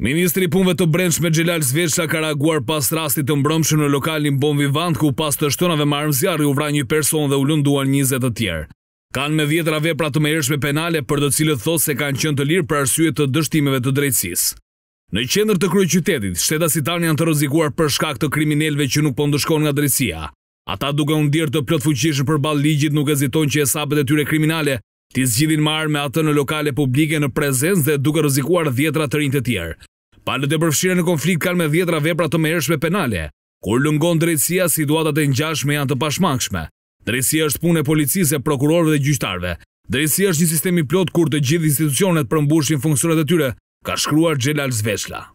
Ministri punve të brendshme Gjelal Zveçla ka raguar pas rastit të mbrëmshë në lokalin Bon Vivant, ku pas të shtonave marmëzjarë u vra një person dhe u lënduar 20 të tjerë. Kanë me vjetra vepra të ershme penale për do cilët thosë se kanë qënë të lirë për arsye të dështimeve të drejtsis. Në qendër të kryë qytetit, shteta si tani janë të rozikuar për shkak të kriminelve që nuk pëndëshkon po nga drejtsia. Ata duke undirë të plot fuqishë për balë ligjit nuk e ziton që e sabet e tyre kriminale ti zgjidhin marrë me atë në lokale publike në prezens dhe duke rrezikuar dhjetra të rinj të tjerë. Palët e përfshira në konflikt kanë me dhjetra vepra të mërshme penale, kur lëngon drejtësia situatat e ngjashme janë të pashmangshme. Drejtësia është punë e policisë, prokurorëve dhe gjyqtarëve. Drejtësia është një sistem i plot kur të gjithë institucionet përmbushin funksionet e tyre, ka shkruar Xhelal Zveçla.